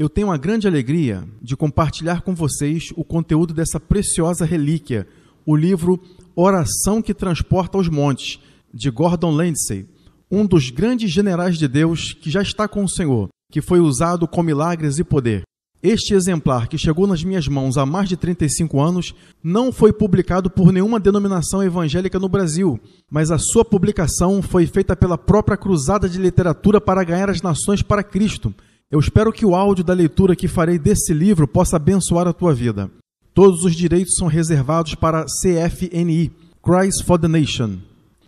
Eu tenho uma grande alegria de compartilhar com vocês o conteúdo dessa preciosa relíquia, o livro Oração que Transporta aos Montes, de Gordon Lindsay, um dos grandes generais de Deus que já está com o Senhor, que foi usado com milagres e poder. Este exemplar, que chegou nas minhas mãos há mais de 35 anos, não foi publicado por nenhuma denominação evangélica no Brasil, mas a sua publicação foi feita pela própria Cruzada de Literatura para ganhar as nações para Cristo, eu espero que o áudio da leitura que farei desse livro possa abençoar a tua vida. Todos os direitos são reservados para CFNI, Christ for the Nation.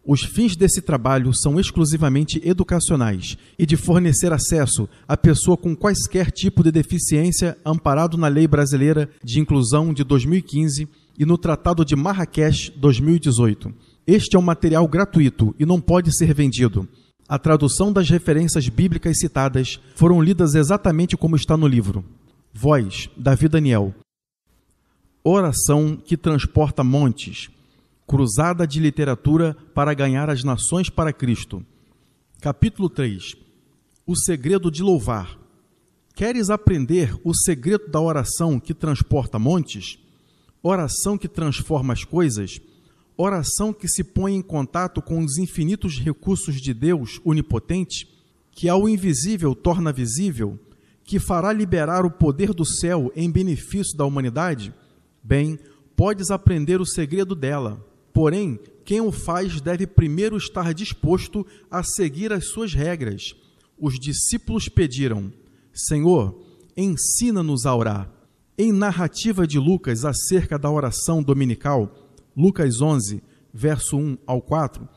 Os fins desse trabalho são exclusivamente educacionais e de fornecer acesso à pessoa com quaisquer tipo de deficiência amparado na Lei Brasileira de Inclusão de 2015 e no Tratado de Marrakech 2018. Este é um material gratuito e não pode ser vendido a tradução das referências bíblicas citadas foram lidas exatamente como está no livro. Voz, Davi Daniel. Oração que transporta montes. Cruzada de literatura para ganhar as nações para Cristo. Capítulo 3. O segredo de louvar. Queres aprender o segredo da oração que transporta montes? Oração que transforma as coisas? oração que se põe em contato com os infinitos recursos de Deus onipotente, que ao invisível torna visível, que fará liberar o poder do céu em benefício da humanidade? Bem, podes aprender o segredo dela. Porém, quem o faz deve primeiro estar disposto a seguir as suas regras. Os discípulos pediram: Senhor, ensina-nos a orar. Em narrativa de Lucas acerca da oração dominical, Lucas 11, verso 1 ao 4,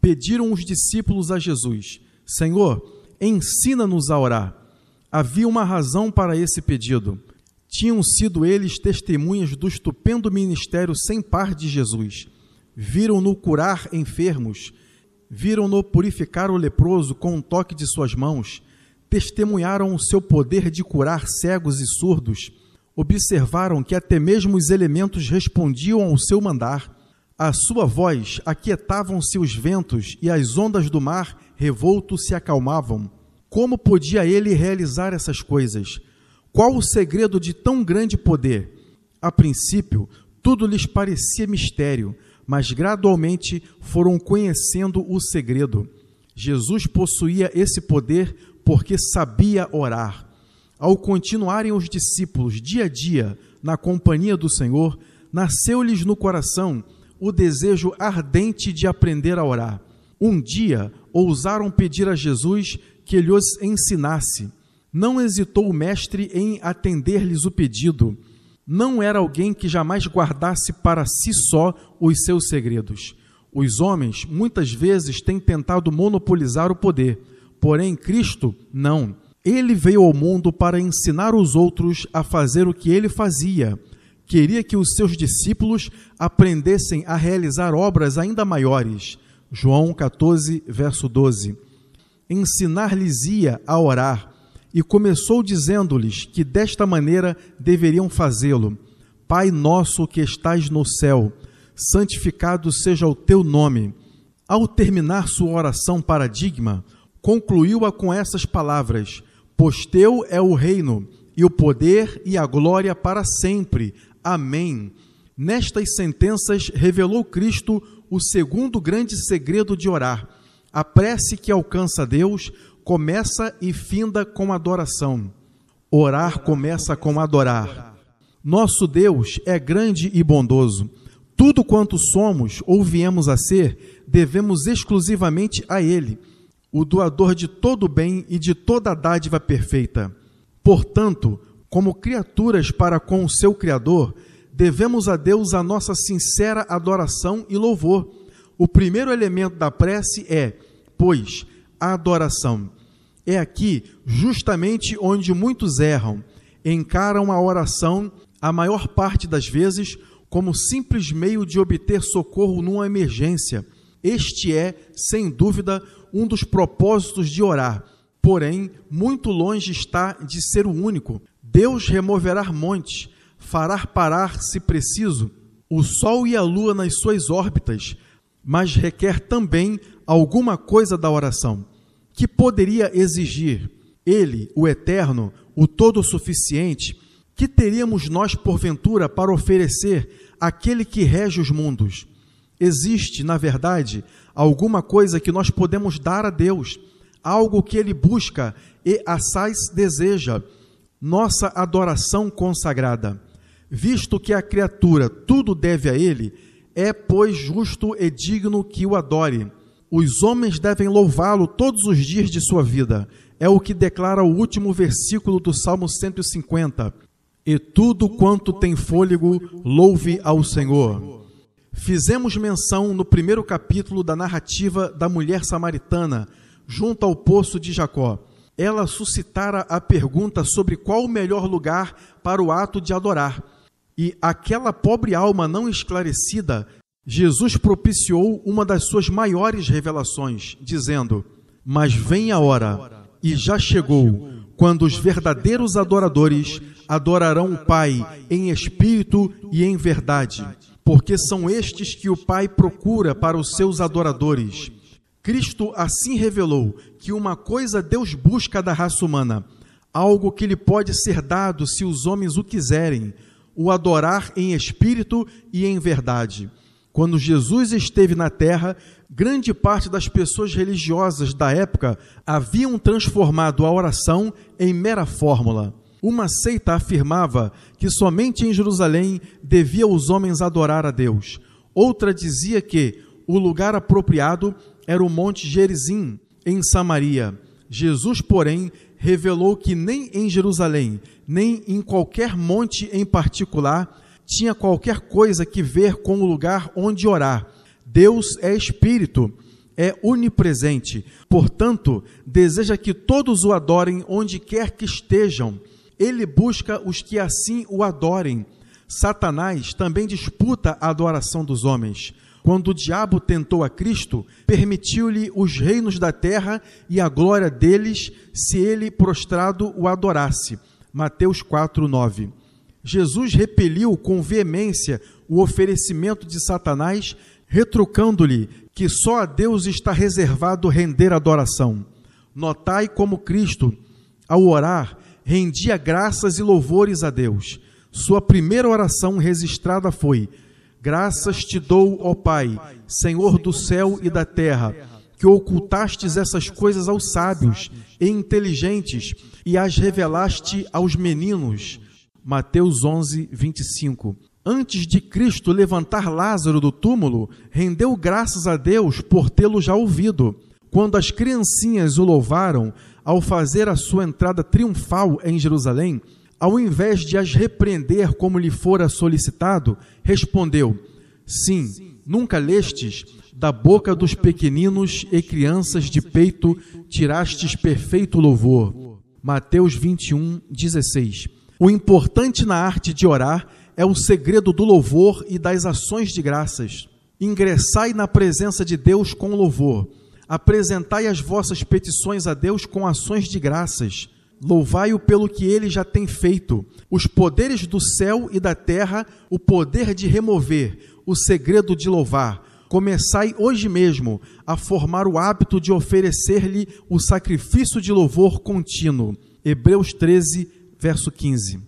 pediram os discípulos a Jesus: Senhor, ensina-nos a orar. Havia uma razão para esse pedido. Tinham sido eles testemunhas do estupendo ministério sem par de Jesus. Viram-no curar enfermos, viram-no purificar o leproso com um toque de suas mãos, testemunharam o seu poder de curar cegos e surdos observaram que até mesmo os elementos respondiam ao seu mandar. À sua voz aquietavam-se os ventos e as ondas do mar revolto se acalmavam. Como podia ele realizar essas coisas? Qual o segredo de tão grande poder? A princípio, tudo lhes parecia mistério, mas gradualmente foram conhecendo o segredo. Jesus possuía esse poder porque sabia orar ao continuarem os discípulos dia a dia na companhia do Senhor, nasceu-lhes no coração o desejo ardente de aprender a orar. Um dia ousaram pedir a Jesus que lhes ensinasse. Não hesitou o mestre em atender-lhes o pedido. Não era alguém que jamais guardasse para si só os seus segredos. Os homens muitas vezes têm tentado monopolizar o poder, porém Cristo não ele veio ao mundo para ensinar os outros a fazer o que ele fazia. Queria que os seus discípulos aprendessem a realizar obras ainda maiores. João 14, verso 12. Ensinar-lhes-ia a orar, e começou dizendo-lhes que desta maneira deveriam fazê-lo. Pai nosso que estais no céu, santificado seja o teu nome. Ao terminar sua oração paradigma, concluiu-a com essas palavras: Pois teu é o reino, e o poder e a glória para sempre. Amém. Nestas sentenças revelou Cristo o segundo grande segredo de orar. A prece que alcança Deus começa e finda com adoração. Orar começa com adorar. Nosso Deus é grande e bondoso. Tudo quanto somos ou viemos a ser, devemos exclusivamente a Ele o doador de todo bem e de toda dádiva perfeita. Portanto, como criaturas para com o seu Criador, devemos a Deus a nossa sincera adoração e louvor. O primeiro elemento da prece é, pois, a adoração. É aqui justamente onde muitos erram, encaram a oração, a maior parte das vezes, como simples meio de obter socorro numa emergência este é, sem dúvida, um dos propósitos de orar, porém, muito longe está de ser o único. Deus removerá montes, fará parar, se preciso, o Sol e a Lua nas suas órbitas, mas requer também alguma coisa da oração. Que poderia exigir Ele, o Eterno, o Todo-Suficiente? Que teríamos nós, porventura, para oferecer àquele que rege os mundos? Existe, na verdade, alguma coisa que nós podemos dar a Deus, algo que Ele busca e assaz deseja, nossa adoração consagrada. Visto que a criatura tudo deve a Ele, é, pois, justo e digno que o adore. Os homens devem louvá-lo todos os dias de sua vida. É o que declara o último versículo do Salmo 150. E tudo quanto tem fôlego, louve ao Senhor fizemos menção no primeiro capítulo da narrativa da mulher samaritana junto ao poço de Jacó. Ela suscitara a pergunta sobre qual o melhor lugar para o ato de adorar. E aquela pobre alma não esclarecida, Jesus propiciou uma das suas maiores revelações, dizendo: Mas vem a hora, e já chegou, quando os verdadeiros adoradores adorarão o Pai em espírito e em verdade porque são estes que o Pai procura para os seus adoradores. Cristo assim revelou que uma coisa Deus busca da raça humana, algo que lhe pode ser dado se os homens o quiserem, o adorar em espírito e em verdade. Quando Jesus esteve na terra, grande parte das pessoas religiosas da época haviam transformado a oração em mera fórmula. Uma seita afirmava que somente em Jerusalém devia os homens adorar a Deus. Outra dizia que o lugar apropriado era o Monte Gerizim, em Samaria. Jesus, porém, revelou que nem em Jerusalém, nem em qualquer monte em particular, tinha qualquer coisa que ver com o lugar onde orar. Deus é espírito, é onipresente. Portanto, deseja que todos o adorem onde quer que estejam. Ele busca os que assim o adorem. Satanás também disputa a adoração dos homens. Quando o diabo tentou a Cristo, permitiu-lhe os reinos da terra e a glória deles, se ele prostrado o adorasse. Mateus 4:9. Jesus repeliu com veemência o oferecimento de Satanás, retrucando-lhe que só a Deus está reservado render adoração. Notai como Cristo, ao orar, rendia graças e louvores a Deus. Sua primeira oração registrada foi: Graças te dou, ó Pai, Senhor do céu e da terra, que ocultastes essas coisas aos sábios e inteligentes e as revelaste aos meninos. Mateus 11, 25. Antes de Cristo levantar Lázaro do túmulo, rendeu graças a Deus por tê-lo já ouvido quando as criancinhas o louvaram ao fazer a sua entrada triunfal em Jerusalém, ao invés de as repreender como lhe fora solicitado, respondeu: Sim, nunca lestes, da boca dos pequeninos e crianças de peito tirastes perfeito louvor. Mateus 21, 16. O importante na arte de orar é o segredo do louvor e das ações de graças. Ingressai na presença de Deus com louvor apresentai as vossas petições a Deus com ações de graças. Louvai-o pelo que ele já tem feito. Os poderes do céu e da terra, o poder de remover, o segredo de louvar. Começai hoje mesmo a formar o hábito de oferecer-lhe o sacrifício de louvor contínuo. Hebreus 13, verso 15.